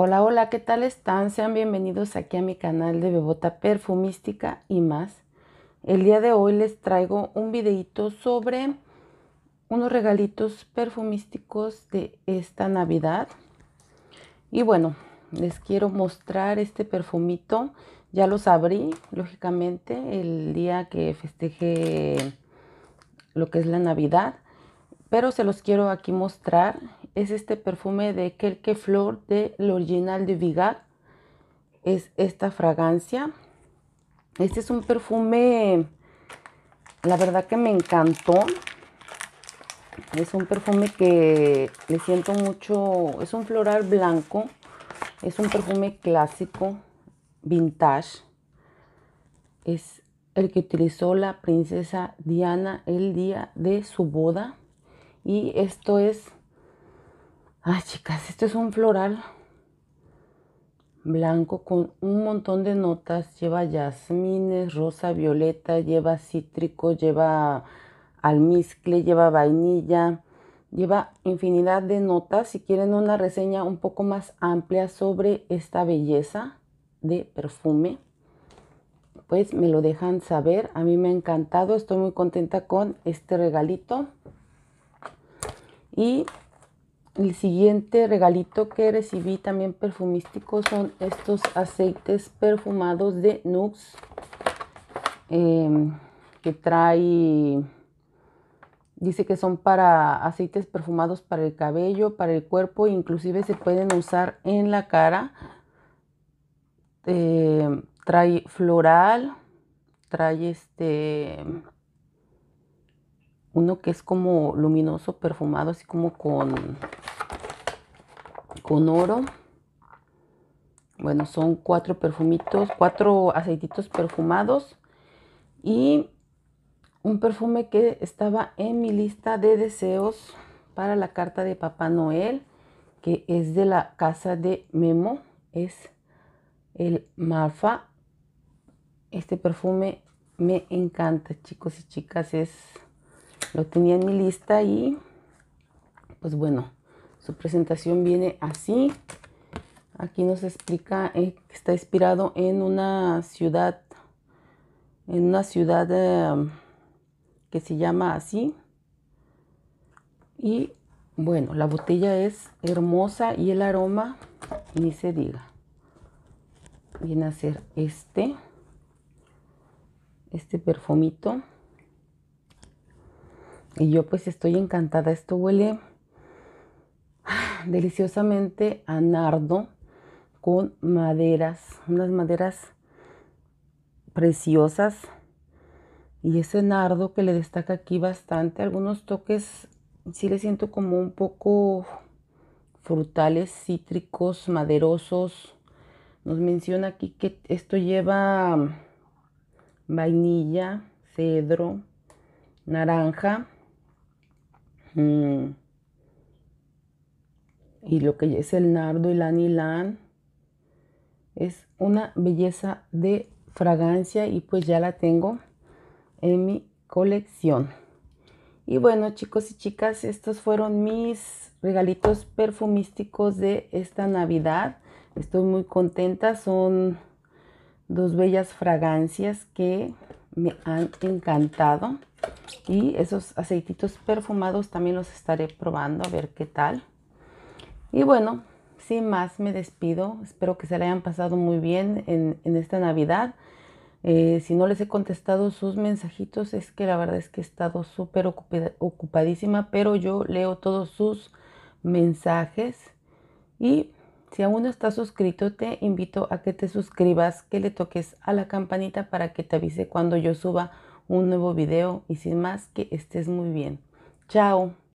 Hola, hola, ¿qué tal están? Sean bienvenidos aquí a mi canal de Bebota Perfumística y más. El día de hoy les traigo un videito sobre unos regalitos perfumísticos de esta Navidad. Y bueno, les quiero mostrar este perfumito. Ya los abrí, lógicamente, el día que festeje lo que es la Navidad. Pero se los quiero aquí mostrar es este perfume de Quelque Flor de l'Original de Vigar. Es esta fragancia. Este es un perfume, la verdad que me encantó. Es un perfume que le siento mucho, es un floral blanco, es un perfume clásico, vintage. Es el que utilizó la princesa Diana el día de su boda. Y esto es Ay, chicas, este es un floral blanco con un montón de notas. Lleva jazmines, rosa, violeta, lleva cítrico, lleva almizcle, lleva vainilla, lleva infinidad de notas. Si quieren una reseña un poco más amplia sobre esta belleza de perfume, pues me lo dejan saber. A mí me ha encantado, estoy muy contenta con este regalito. Y el siguiente regalito que recibí también perfumístico son estos aceites perfumados de Nux em, que trae dice que son para aceites perfumados para el cabello para el cuerpo inclusive se pueden usar en la cara em, trae floral trae este uno que es como luminoso perfumado así como con con oro. Bueno, son cuatro perfumitos, cuatro aceititos perfumados y un perfume que estaba en mi lista de deseos para la carta de Papá Noel, que es de la casa de Memo, es el Marfa. Este perfume me encanta, chicos y chicas, es lo tenía en mi lista y pues bueno, su presentación viene así. Aquí nos explica eh, que está inspirado en una ciudad, en una ciudad em, que se llama así. Y bueno, la botella es hermosa y el aroma ni se diga. Viene a ser este, este perfumito. Y yo pues estoy encantada. Esto huele deliciosamente a nardo con maderas, unas maderas preciosas. Y ese nardo que le destaca aquí bastante, algunos toques si le siento como un poco frutales, cítricos, maderosos. Nos menciona aquí que esto lleva vainilla, cedro, naranja. Mm, y lo que es el nardo y la anilán. Es una belleza de fragancia y pues ya la tengo en mi colección. Y bueno chicos y chicas, estos fueron mis regalitos perfumísticos de esta Navidad. Estoy muy contenta, son dos bellas fragancias que me han encantado. Y esos aceititos perfumados también los estaré probando a ver qué tal. Y bueno, sin más me despido. Espero que se la hayan pasado muy bien en, esta Navidad. Eh, si no les he contestado sus mensajitos, es que la verdad es que he estado súper ocupadísima, pero yo leo todos sus mensajes. Y si aún no estás suscrito, te invito a que te suscribas, que le toques a la campanita para que te avise cuando yo suba un nuevo video. Y sin más, que estés muy bien. Chao.